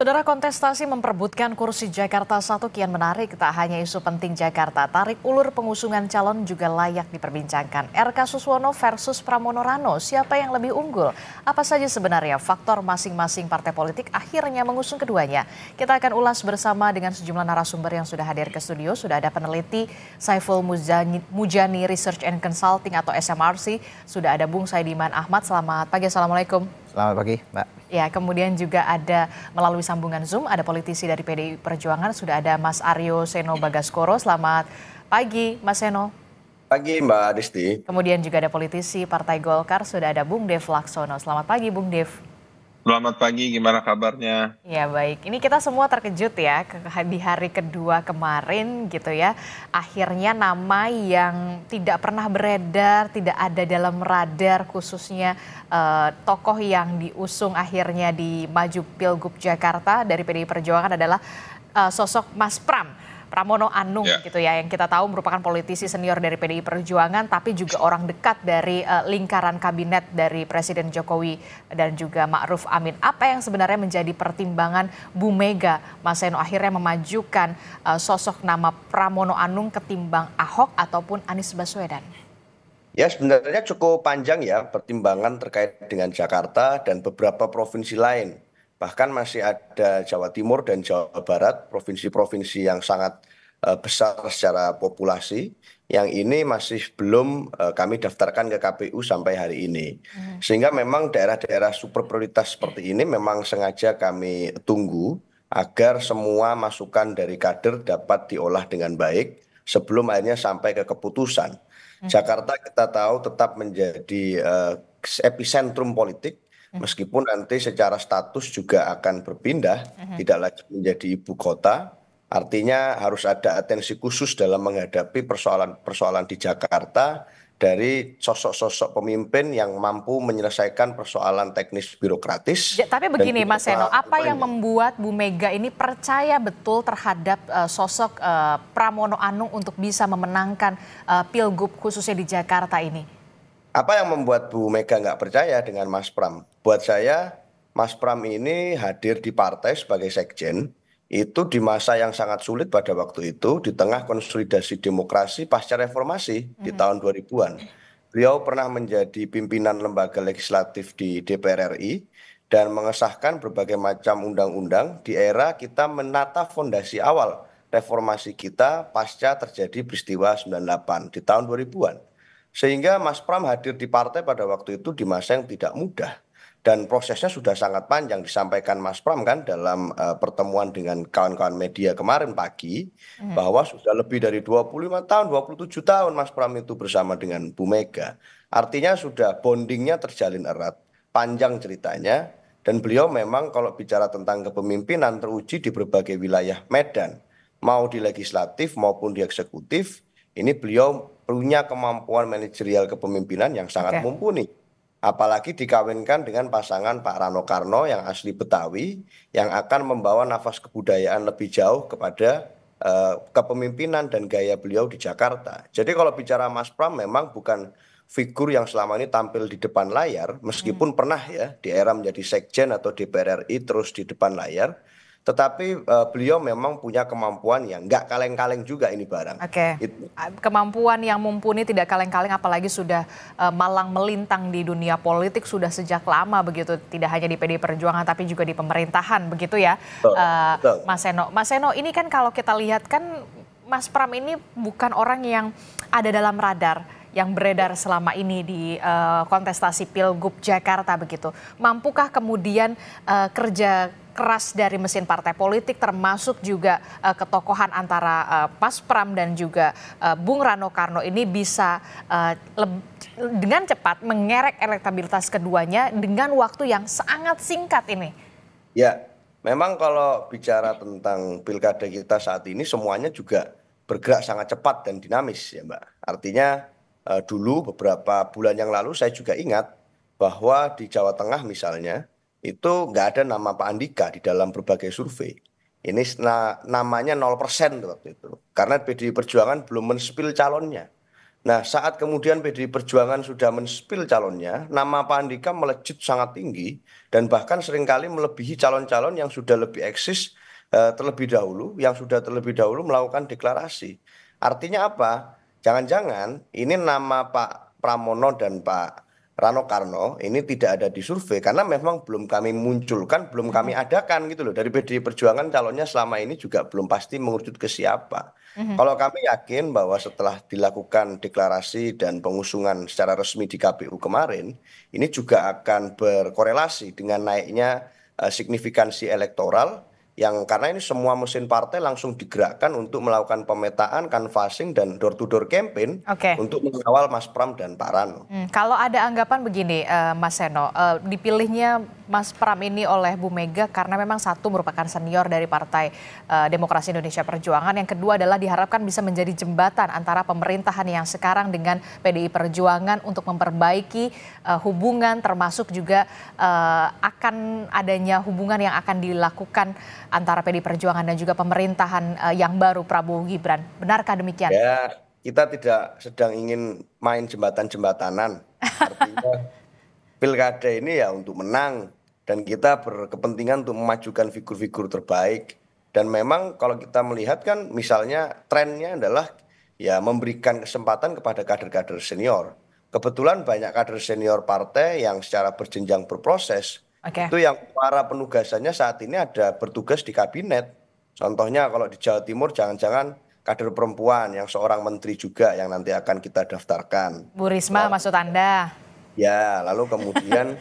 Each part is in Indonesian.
Saudara kontestasi memperebutkan kursi Jakarta satu kian menarik. Tak hanya isu penting Jakarta, tarik ulur pengusungan calon juga layak diperbincangkan. RK Suswono versus Pramono Rano, siapa yang lebih unggul? Apa saja sebenarnya faktor masing-masing partai politik akhirnya mengusung keduanya? Kita akan ulas bersama dengan sejumlah narasumber yang sudah hadir ke studio. Sudah ada peneliti Saiful Mujani, Mujani Research and Consulting atau SMRC. Sudah ada Bung Saidiman Ahmad. Selamat pagi, Assalamualaikum. Selamat pagi, Mbak. Ya, kemudian juga ada melalui sambungan Zoom ada politisi dari PDI Perjuangan sudah ada Mas Aryo Seno Bagaskoro. Selamat pagi, Mas Seno. Pagi, Mbak Adisti. Kemudian juga ada politisi Partai Golkar sudah ada Bung Dev Laksono. Selamat pagi, Bung Dev. Selamat pagi, gimana kabarnya? Ya baik, ini kita semua terkejut ya di hari kedua kemarin gitu ya. Akhirnya nama yang tidak pernah beredar, tidak ada dalam radar khususnya eh, tokoh yang diusung akhirnya di maju Pilgub Jakarta dari PDI Perjuangan adalah eh, sosok Mas Pram. Pramono Anung yeah. gitu ya yang kita tahu merupakan politisi senior dari PDI Perjuangan tapi juga orang dekat dari uh, lingkaran kabinet dari Presiden Jokowi dan juga Ma'ruf Amin. Apa yang sebenarnya menjadi pertimbangan Bu Mega Mas Seno akhirnya memajukan uh, sosok nama Pramono Anung ketimbang Ahok ataupun Anies Baswedan? Ya sebenarnya cukup panjang ya pertimbangan terkait dengan Jakarta dan beberapa provinsi lain bahkan masih ada Jawa Timur dan Jawa Barat, provinsi-provinsi yang sangat eh, besar secara populasi yang ini masih belum eh, kami daftarkan ke KPU sampai hari ini. Hmm. Sehingga memang daerah-daerah super prioritas seperti ini memang sengaja kami tunggu agar semua masukan dari kader dapat diolah dengan baik sebelum akhirnya sampai ke keputusan. Hmm. Jakarta kita tahu tetap menjadi eh, epicentrum politik meskipun nanti secara status juga akan berpindah mhm. tidak lagi menjadi ibu kota artinya harus ada atensi khusus dalam menghadapi persoalan-persoalan di Jakarta dari sosok-sosok pemimpin yang mampu menyelesaikan persoalan teknis birokratis. Ya, tapi begini Mas Seno, apa yang membuat Bu Mega ini percaya betul terhadap uh, sosok uh, Pramono Anung untuk bisa memenangkan uh, pilgub khususnya di Jakarta ini? apa yang membuat Bu Mega nggak percaya dengan Mas Pram? Buat saya, Mas Pram ini hadir di partai sebagai sekjen itu di masa yang sangat sulit pada waktu itu di tengah konsolidasi demokrasi pasca reformasi di mm-hmm. tahun 2000-an. Beliau pernah menjadi pimpinan lembaga legislatif di DPR RI dan mengesahkan berbagai macam undang-undang di era kita menata fondasi awal reformasi kita pasca terjadi peristiwa 98 di tahun 2000-an sehingga Mas Pram hadir di partai pada waktu itu di masa yang tidak mudah dan prosesnya sudah sangat panjang disampaikan Mas Pram kan dalam uh, pertemuan dengan kawan-kawan media kemarin pagi hmm. bahwa sudah lebih dari 25 tahun 27 tahun Mas Pram itu bersama dengan Bu Mega. Artinya sudah bondingnya terjalin erat, panjang ceritanya dan beliau memang kalau bicara tentang kepemimpinan teruji di berbagai wilayah Medan, mau di legislatif maupun di eksekutif ini beliau punya kemampuan manajerial kepemimpinan yang sangat mumpuni apalagi dikawinkan dengan pasangan Pak Rano Karno yang asli Betawi yang akan membawa nafas kebudayaan lebih jauh kepada uh, kepemimpinan dan gaya beliau di Jakarta. Jadi kalau bicara Mas Pram memang bukan figur yang selama ini tampil di depan layar meskipun hmm. pernah ya di era menjadi sekjen atau DPR RI terus di depan layar tetapi uh, beliau memang punya kemampuan yang nggak kaleng-kaleng juga ini barang. Oke. Okay. Kemampuan yang mumpuni tidak kaleng-kaleng, apalagi sudah uh, malang melintang di dunia politik sudah sejak lama begitu. Tidak hanya di PD Perjuangan, tapi juga di pemerintahan begitu ya, betul, uh, betul. Mas Seno. Mas Seno, ini kan kalau kita lihat kan Mas Pram ini bukan orang yang ada dalam radar yang beredar selama ini di uh, kontestasi Pilgub Jakarta begitu. Mampukah kemudian uh, kerja keras dari mesin partai politik termasuk juga uh, ketokohan antara uh, Mas Pram dan juga uh, Bung Rano Karno ini bisa uh, dengan cepat mengerek elektabilitas keduanya dengan waktu yang sangat singkat ini. Ya, memang kalau bicara tentang pilkada kita saat ini semuanya juga bergerak sangat cepat dan dinamis ya Mbak. Artinya uh, dulu beberapa bulan yang lalu saya juga ingat bahwa di Jawa Tengah misalnya itu nggak ada nama Pak Andika di dalam berbagai survei. Ini namanya 0% waktu itu. Karena PDI Perjuangan belum menspil calonnya. Nah saat kemudian PDI Perjuangan sudah menspil calonnya, nama Pak Andika melejit sangat tinggi dan bahkan seringkali melebihi calon-calon yang sudah lebih eksis eh, terlebih dahulu, yang sudah terlebih dahulu melakukan deklarasi. Artinya apa? Jangan-jangan ini nama Pak Pramono dan Pak Rano Karno ini tidak ada di survei karena memang belum kami munculkan, belum hmm. kami adakan gitu loh. Dari PDI Perjuangan calonnya selama ini juga belum pasti mengerucut ke siapa. Mm -hmm. Kalau kami yakin bahwa setelah dilakukan deklarasi dan pengusungan secara resmi di KPU kemarin, ini juga akan berkorelasi dengan naiknya uh, signifikansi elektoral yang karena ini semua mesin partai langsung digerakkan untuk melakukan pemetaan, canvassing dan door to door campaign okay. untuk mengawal Mas Pram dan Pak Rano. Hmm, kalau ada anggapan begini, uh, Mas Seno, uh, dipilihnya Mas Pram ini oleh Bu Mega karena memang satu merupakan senior dari Partai eh, Demokrasi Indonesia Perjuangan, yang kedua adalah diharapkan bisa menjadi jembatan antara pemerintahan yang sekarang dengan PDI Perjuangan untuk memperbaiki eh, hubungan termasuk juga eh, akan adanya hubungan yang akan dilakukan antara PDI Perjuangan dan juga pemerintahan yang baru Prabowo Gibran. Benarkah demikian? Ya, kita tidak sedang ingin main jembatan-jembatanan. Artinya pilkada ini ya untuk menang dan kita berkepentingan untuk memajukan figur-figur terbaik dan memang kalau kita melihat kan misalnya trennya adalah ya memberikan kesempatan kepada kader-kader senior. Kebetulan banyak kader senior partai yang secara berjenjang berproses okay. itu yang para penugasannya saat ini ada bertugas di kabinet. Contohnya kalau di Jawa Timur jangan-jangan kader perempuan yang seorang menteri juga yang nanti akan kita daftarkan. Bu Risma lalu, maksud Anda? Ya, lalu kemudian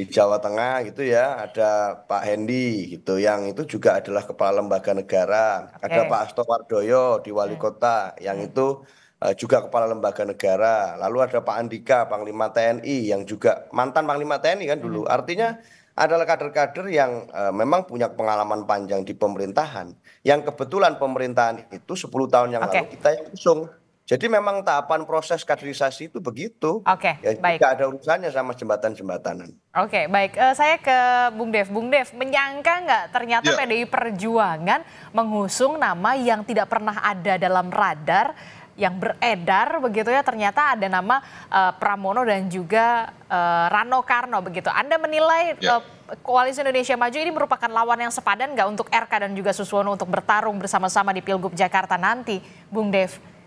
di Jawa Tengah gitu ya ada Pak Hendi gitu yang itu juga adalah kepala lembaga negara okay. ada Pak Asto Wardoyo di wali ya. kota yang ya. itu uh, juga kepala lembaga negara lalu ada Pak Andika Panglima TNI yang juga mantan Panglima TNI kan dulu hmm. artinya adalah kader-kader yang uh, memang punya pengalaman panjang di pemerintahan yang kebetulan pemerintahan itu 10 tahun yang okay. lalu kita yang usung jadi memang tahapan proses kaderisasi itu begitu. Oke, okay, ya, baik. Tidak ada urusannya sama jembatan-jembatanan. Oke, okay, baik. Uh, saya ke Bung Dev. Bung Dev, menyangka nggak ternyata yeah. PDI Perjuangan mengusung nama yang tidak pernah ada dalam radar, yang beredar begitu ya, ternyata ada nama uh, Pramono dan juga uh, Rano Karno begitu. Anda menilai yeah. Ya. uh, Koalisi Indonesia Maju ini merupakan lawan yang sepadan nggak untuk RK dan juga Suswono untuk bertarung bersama-sama di Pilgub Jakarta nanti, Bung Dev?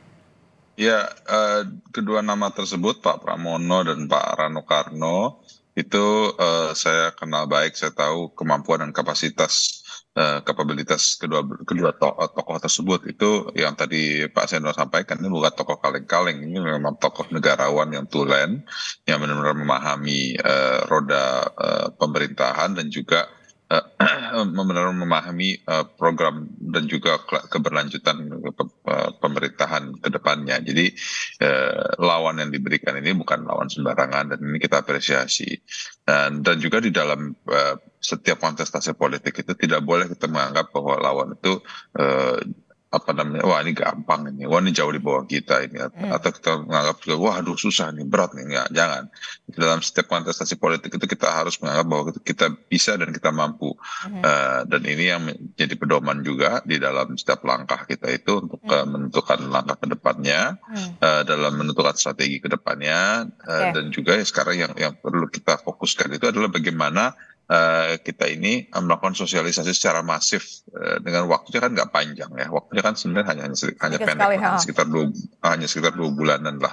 Ya, eh, kedua nama tersebut Pak Pramono dan Pak Rano Karno itu eh, saya kenal baik, saya tahu kemampuan dan kapasitas eh, kapabilitas kedua kedua tokoh, eh, tokoh tersebut itu yang tadi Pak Seno sampaikan ini bukan tokoh kaleng-kaleng, ini memang tokoh negarawan yang tulen yang benar-benar memahami eh, roda eh, pemerintahan dan juga eh, benar memahami eh, program dan juga keberlanjutan pemerintahan ke depannya. Jadi eh, lawan yang diberikan ini bukan lawan sembarangan dan ini kita apresiasi. Dan, dan juga di dalam eh, setiap kontestasi politik itu tidak boleh kita menganggap bahwa lawan itu apa namanya wah ini gampang ini wah ini jauh di bawah kita ini hmm. atau kita menganggap wah aduh susah nih berat nih enggak jangan dalam setiap kontestasi politik itu kita harus menganggap bahwa kita bisa dan kita mampu hmm. uh, dan ini yang menjadi pedoman juga di dalam setiap langkah kita itu untuk hmm. uh, menentukan langkah kedepannya hmm. uh, dalam menentukan strategi kedepannya uh, okay. dan juga ya sekarang yang yang perlu kita fokuskan itu adalah bagaimana Eh, kita ini eh, melakukan sosialisasi secara masif eh, dengan waktunya kan nggak panjang ya waktunya kan sebenarnya hanya hanya, hanya pendek hanya sekitar dua ah, hanya sekitar dua bulanan lah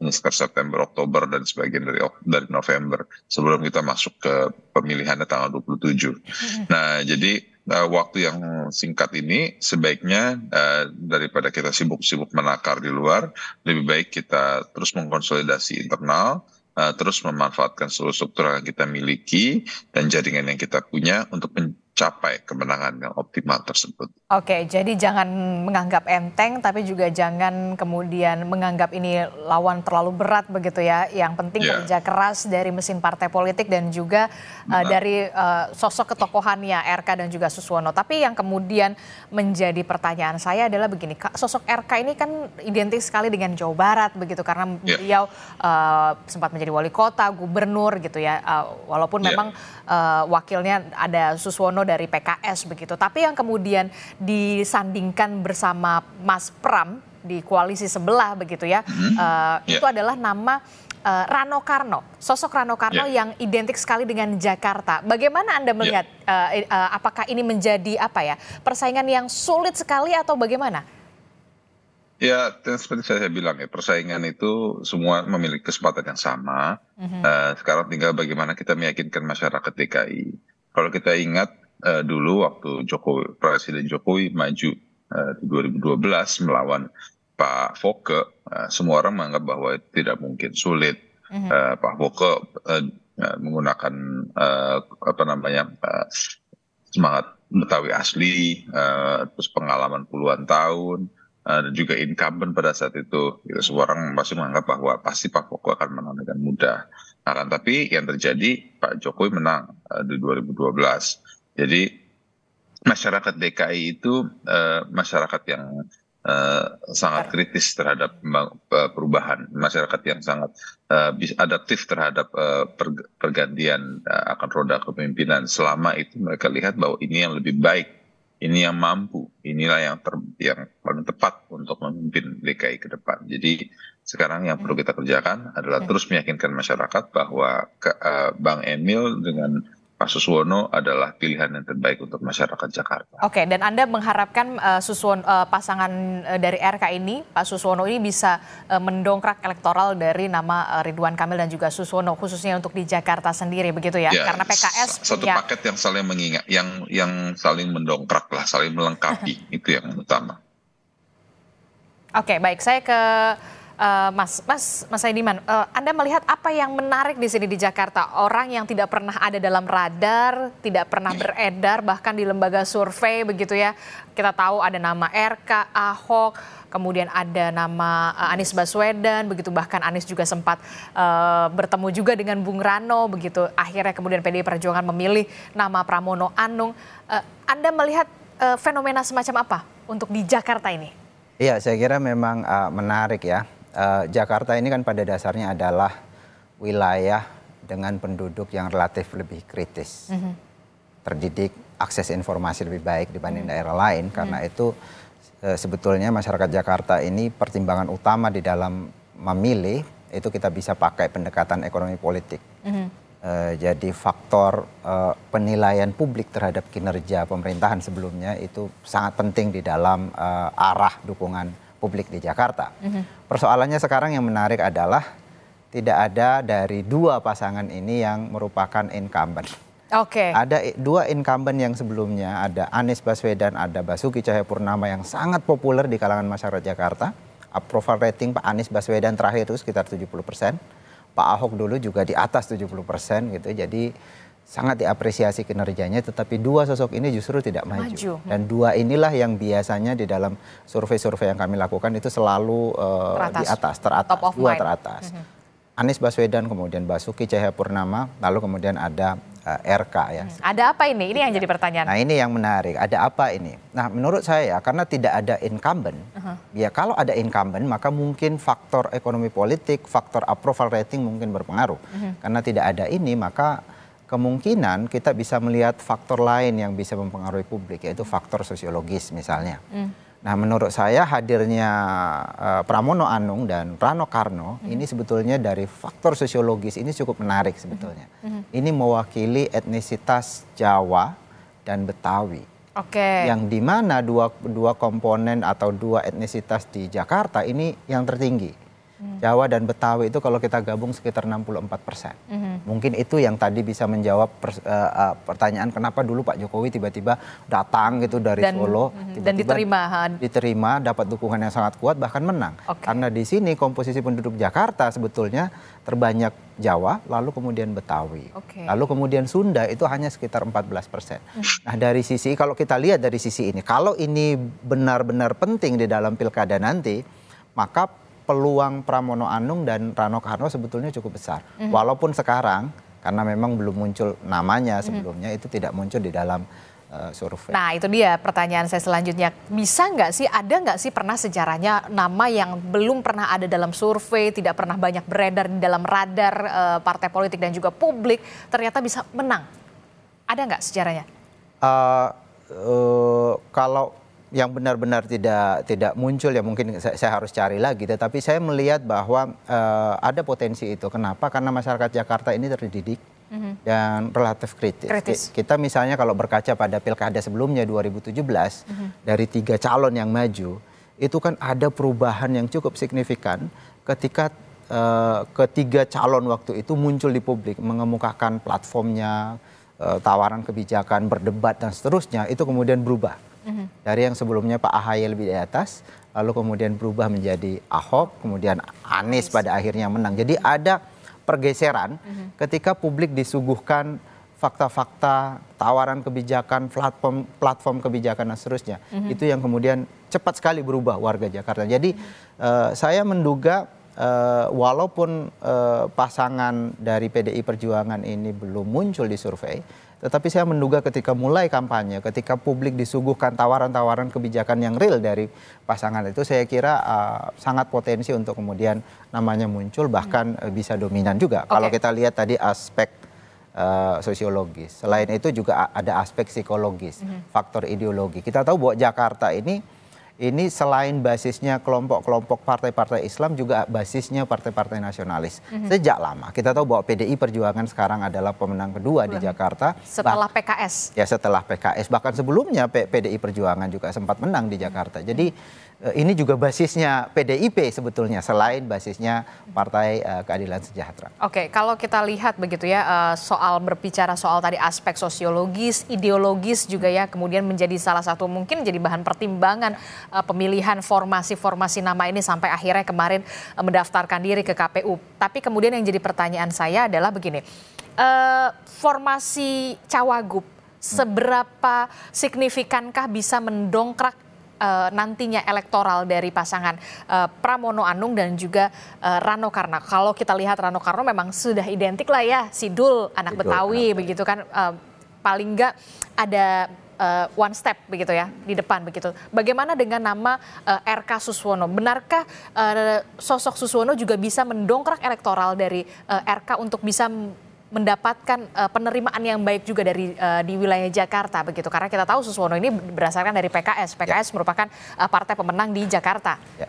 hanya sekitar September Oktober dan sebagian dari dari November sebelum kita masuk ke pemilihannya tanggal 27 mm-hmm. nah jadi nah, waktu yang singkat ini sebaiknya eh, daripada kita sibuk-sibuk menakar di luar lebih baik kita terus mengkonsolidasi internal Eh, terus memanfaatkan seluruh struktur yang kita miliki dan jaringan yang kita punya untuk capai kemenangan yang optimal tersebut. Oke, jadi jangan menganggap enteng, tapi juga jangan kemudian menganggap ini lawan terlalu berat begitu ya. Yang penting yeah. kerja keras dari mesin partai politik dan juga uh, dari uh, sosok ketokohannya RK dan juga Suswono. Tapi yang kemudian menjadi pertanyaan saya adalah begini, sosok RK ini kan identik sekali dengan Jawa Barat begitu karena yeah. beliau uh, sempat menjadi wali kota, gubernur gitu ya. Uh, walaupun yeah. memang uh, wakilnya ada Suswono dari PKS begitu. Tapi yang kemudian disandingkan bersama Mas Pram di koalisi sebelah begitu ya, mm -hmm. itu eh, yeah. itu adalah nama eh, Rano Karno, sosok Rano Karno yeah. yang identik sekali dengan Jakarta. Bagaimana Anda ya. melihat yeah. eh, apakah ini menjadi apa ya persaingan yang sulit sekali atau bagaimana? Ya, seperti saya bilang ya, persaingan itu semua memiliki kesempatan yang sama. Mm -hmm. uh, sekarang tinggal bagaimana kita meyakinkan masyarakat DKI. Kalau kita ingat Eh, dulu waktu Jokowi Presiden Jokowi maju eh, di 2012 melawan Pak Foke, eh, semua orang menganggap bahwa itu tidak mungkin sulit. Mm -hmm. Pak Foke menggunakan apa namanya semangat Betawi asli, terus pengalaman puluhan tahun dan juga incumbent pada saat itu, gitu. semua orang masih menganggap bahwa pasti Pak Foke akan menang dengan mudah. Nah, kan, tapi yang terjadi Pak Jokowi menang di 2012 jadi masyarakat DKI itu uh, masyarakat yang Uh, sangat kritis terhadap eh, perubahan masyarakat yang sangat uh, adaptif terhadap uh, pergantian uh, akan roda kepemimpinan selama itu mereka lihat bahwa ini yang lebih baik ini yang mampu inilah yang ter, yang paling tepat untuk memimpin DKI ke depan jadi sekarang yang perlu kita kerjakan adalah terus meyakinkan masyarakat bahwa ke, uh, Bang Emil dengan Pak Suswono adalah pilihan yang terbaik untuk masyarakat Jakarta. Oke, dan Anda mengharapkan uh, eh, Suswono, uh, eh, pasangan uh, dari RK ini, Pak Suswono ini bisa uh, mendongkrak elektoral dari nama uh, Ridwan Kamil dan juga Suswono, khususnya untuk di Jakarta sendiri, begitu ya? ya Karena PKS satu punya... paket yang saling mengingat, yang yang saling mendongkrak lah, saling melengkapi, itu yang utama. Oke, baik saya ke Eh, mas, Mas, Mas Aidiman, uh, Anda melihat apa yang menarik di sini di Jakarta? Orang yang tidak pernah ada dalam radar, tidak pernah iya. beredar, bahkan di lembaga survei begitu ya. Kita tahu ada nama RK, Ahok, kemudian ada nama uh, Anies Baswedan, begitu bahkan Anies juga sempat uh, bertemu juga dengan Bung Rano, begitu. Akhirnya kemudian PDI Perjuangan memilih nama Pramono Anung. Uh, Anda melihat uh, fenomena semacam apa untuk di Jakarta ini? Iya, saya kira memang uh, menarik ya uh, Jakarta ini kan pada dasarnya adalah wilayah dengan penduduk yang relatif lebih kritis, mm -hmm. terdidik, akses informasi lebih baik dibanding mm -hmm. daerah lain. Karena mm -hmm. itu uh, sebetulnya masyarakat Jakarta ini pertimbangan utama di dalam memilih itu kita bisa pakai pendekatan ekonomi politik. Mm -hmm. uh, jadi faktor uh, penilaian publik terhadap kinerja pemerintahan sebelumnya itu sangat penting di dalam uh, arah dukungan publik di Jakarta. Mm-hmm. Persoalannya sekarang yang menarik adalah tidak ada dari dua pasangan ini yang merupakan incumbent. Oke. Okay. Ada dua incumbent yang sebelumnya ada Anies Baswedan, ada Basuki Cahayapurnama yang sangat populer di kalangan masyarakat Jakarta. Approval rating Pak Anies Baswedan terakhir itu sekitar 70 persen. Pak Ahok dulu juga di atas 70 persen gitu. Jadi sangat diapresiasi kinerjanya, tetapi dua sosok ini justru tidak maju. maju. Hmm. Dan dua inilah yang biasanya di dalam survei-survei yang kami lakukan itu selalu uh, teratas. di atas, teratas, Top of dua mind. teratas. Mm -hmm. Anies Baswedan, kemudian Basuki Cahayapurnama, lalu kemudian ada uh, eh, RK ya. Hmm. Ada apa ini? Ini yang jadi pertanyaan. Nah ini yang menarik. Ada apa ini? Nah menurut saya karena tidak ada incumbent, uh -huh. ya kalau ada incumbent maka mungkin faktor ekonomi politik, faktor approval rating mungkin berpengaruh. Uh -huh. Karena tidak ada ini maka kemungkinan kita bisa melihat faktor lain yang bisa mempengaruhi publik yaitu faktor sosiologis misalnya. Mm. Nah, menurut saya hadirnya uh, Pramono Anung dan Rano Karno mm. ini sebetulnya dari faktor sosiologis ini cukup menarik sebetulnya. Mm. Ini mewakili etnisitas Jawa dan Betawi. Oke. Okay. Yang di mana dua dua komponen atau dua etnisitas di Jakarta ini yang tertinggi. Mm. Jawa dan Betawi itu kalau kita gabung sekitar 64 persen. Mm -hmm. Mungkin itu yang tadi bisa menjawab per, uh, eh, uh, eh, pertanyaan kenapa dulu Pak Jokowi tiba-tiba datang gitu dari dan, Solo mhm, tiba-tiba dan diterima diterima dapat dukungan yang sangat kuat bahkan menang. Okay. Karena di sini komposisi penduduk Jakarta sebetulnya terbanyak Jawa, lalu kemudian Betawi, okay. lalu kemudian Sunda itu hanya sekitar 14 persen. Mm. Nah dari sisi kalau kita lihat dari sisi ini, kalau ini benar-benar penting di dalam pilkada nanti, maka peluang Pramono Anung dan Rano Karno sebetulnya cukup besar. Mm -hmm. Walaupun sekarang karena memang belum muncul namanya mhm. sebelumnya mm -hmm. itu tidak muncul di dalam uh, survei. Nah itu dia pertanyaan saya selanjutnya. Bisa nggak sih, ada nggak sih pernah sejarahnya nama yang belum pernah ada dalam survei, tidak pernah banyak beredar di dalam radar uh, partai politik dan juga publik, ternyata bisa menang? Ada nggak sejarahnya? Uh, uh, kalau yang benar-benar tidak tidak muncul ya mungkin saya, saya harus cari lagi tetapi saya melihat bahwa uh, ada potensi itu kenapa karena masyarakat Jakarta ini terdidik mm-hmm. dan relatif kritis. kritis kita misalnya kalau berkaca pada pilkada sebelumnya 2017 mm-hmm. dari tiga calon yang maju itu kan ada perubahan yang cukup signifikan ketika uh, ketiga calon waktu itu muncul di publik mengemukakan platformnya uh, tawaran kebijakan berdebat dan seterusnya itu kemudian berubah Mhm. Dari yang sebelumnya Pak Ahaye lebih di atas, lalu kemudian berubah menjadi Ahok, kemudian Anies pada akhirnya menang. Jadi ada pergeseran mhm. ketika publik disuguhkan fakta-fakta, tawaran kebijakan, platform platform kebijakan dan seterusnya. Mhm. Itu yang kemudian cepat sekali berubah warga Jakarta. Jadi eh, saya menduga uh, walaupun uh, pasangan dari PDI Perjuangan ini belum muncul di survei, tetapi saya menduga ketika mulai kampanye, ketika publik disuguhkan tawaran-tawaran kebijakan yang real dari pasangan itu, saya kira uh, sangat potensi untuk kemudian namanya muncul bahkan uh, bisa dominan juga. Okay. Kalau kita lihat tadi aspek Uh, sosiologis. Selain itu juga ada aspek psikologis, mm -hmm. faktor ideologi. Kita tahu bahwa Jakarta ini ini selain basisnya kelompok-kelompok partai-partai Islam juga basisnya partai-partai nasionalis. Mm -hmm. Sejak lama kita tahu bahwa PDI Perjuangan sekarang adalah pemenang kedua di mhm. Jakarta. Setelah bah PKS. Ya setelah PKS bahkan sebelumnya P PDI Perjuangan juga sempat menang di Jakarta. Mhm. Jadi eh, ini juga basisnya PDIP sebetulnya selain basisnya Partai eh, Keadilan Sejahtera. Oke, kalau kita lihat begitu ya eh, soal berbicara soal tadi aspek sosiologis, ideologis juga ya kemudian menjadi salah satu mungkin jadi bahan pertimbangan uh, pemilihan formasi-formasi nama ini sampai akhirnya kemarin uh, mendaftarkan diri ke KPU. Tapi kemudian yang jadi pertanyaan saya adalah begini, uh, formasi cawagup seberapa signifikankah bisa mendongkrak uh, nantinya elektoral dari pasangan uh, Pramono Anung dan juga uh, Rano Karno. Kalau kita lihat Rano Karno memang sudah identik lah ya, Sidul anak Betawi begitu kan. Uh, paling enggak ada uh, one step begitu ya di depan begitu. Bagaimana dengan nama uh, eh, RK Suswono? Benarkah uh, sosok Suswono juga bisa mendongkrak elektoral dari uh, RK untuk bisa mendapatkan uh, penerimaan yang baik juga dari uh, di wilayah Jakarta begitu karena kita tahu Suswono ini berdasarkan dari PKS. PKS ya. merupakan uh, partai pemenang di Jakarta. Ya.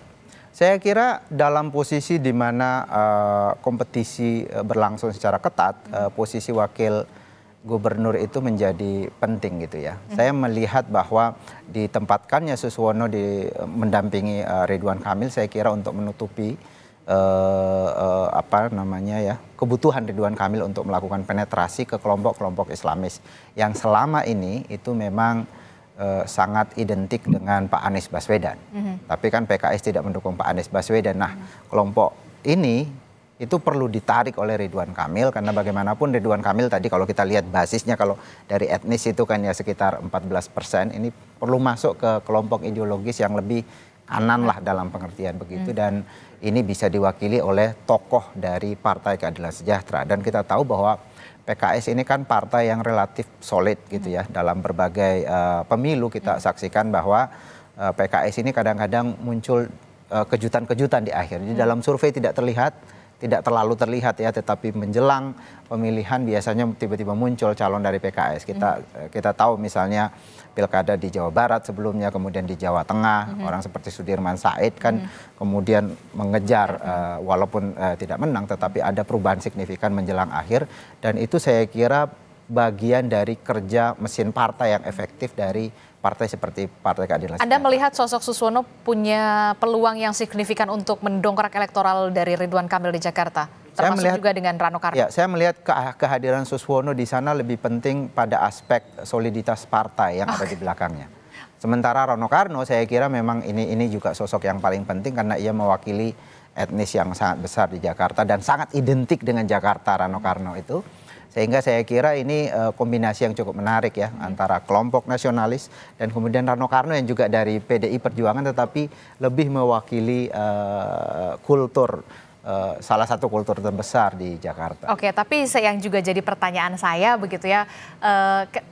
Saya kira dalam posisi di mana uh, kompetisi berlangsung secara ketat, uh, posisi wakil gubernur itu menjadi penting gitu ya. hmm Saya melihat bahwa ditempatkannya Suswono di mendampingi uh, Ridwan Kamil saya kira untuk menutupi uh, uh, apa namanya ya, kebutuhan Ridwan Kamil untuk melakukan penetrasi ke kelompok-kelompok Islamis yang selama ini itu memang sangat identik dengan Pak Anies Baswedan. Mm-hmm. Tapi kan PKS tidak mendukung Pak Anies Baswedan. Nah, mm-hmm. kelompok ini itu perlu ditarik oleh Ridwan Kamil karena bagaimanapun Ridwan Kamil tadi kalau kita lihat basisnya kalau dari etnis itu kan ya sekitar 14 persen ini perlu masuk ke kelompok ideologis yang lebih kanan lah dalam pengertian begitu hmm. dan ini bisa diwakili oleh tokoh dari Partai Keadilan Sejahtera dan kita tahu bahwa PKS ini kan partai yang relatif solid gitu ya hmm. dalam berbagai uh, pemilu kita hmm. saksikan bahwa uh, eh, PKS ini kadang-kadang muncul eh, kejutan-kejutan uh, di akhir. Jadi hmm. dalam survei tidak terlihat tidak terlalu terlihat ya tetapi menjelang pemilihan biasanya tiba-tiba muncul calon dari PKS kita hmm kita tahu misalnya pilkada di Jawa Barat sebelumnya kemudian di Jawa Tengah hmm orang seperti Sudirman Said kan hmm kemudian mengejar uh, walaupun uh, tidak menang tetapi ada perubahan signifikan menjelang akhir dan itu saya kira bagian dari kerja mesin partai yang efektif dari partai seperti Partai Keadilan. Anda melihat sosok Suswono punya peluang yang signifikan untuk mendongkrak elektoral dari Ridwan Kamil di Jakarta, termasuk saya melihat, juga dengan Rano Karno. Ya, saya melihat ke kehadiran Suswono di sana lebih penting pada aspek soliditas partai yang okay. ada di belakangnya. Sementara Rano Karno saya kira memang ini ini juga sosok yang paling penting karena ia mewakili etnis yang sangat besar di Jakarta dan sangat identik dengan Jakarta Rano Karno itu. Sehingga saya kira ini uh, kombinasi yang cukup menarik ya hmm. antara kelompok nasionalis dan kemudian Rano Karno yang juga dari PDI Perjuangan tetapi lebih mewakili uh, kultur eh, salah satu kultur terbesar di Jakarta. Oke, tapi yang juga jadi pertanyaan saya begitu ya,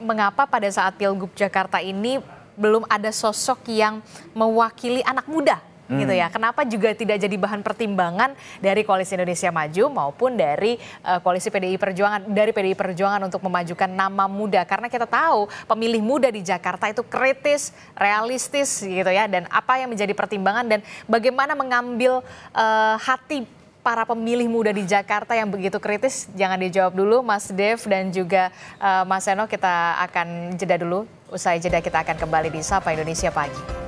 mengapa pada saat Pilgub Jakarta ini belum ada sosok yang mewakili anak muda hmm. gitu ya. Kenapa juga tidak jadi bahan pertimbangan dari koalisi Indonesia Maju maupun dari uh, koalisi PDI Perjuangan dari PDI Perjuangan untuk memajukan nama muda karena kita tahu pemilih muda di Jakarta itu kritis, realistis gitu ya dan apa yang menjadi pertimbangan dan bagaimana mengambil uh, hati para pemilih muda di Jakarta yang begitu kritis jangan dijawab dulu Mas Dev dan juga uh, Mas Seno kita akan jeda dulu usai jeda kita akan kembali di Sapa Indonesia pagi.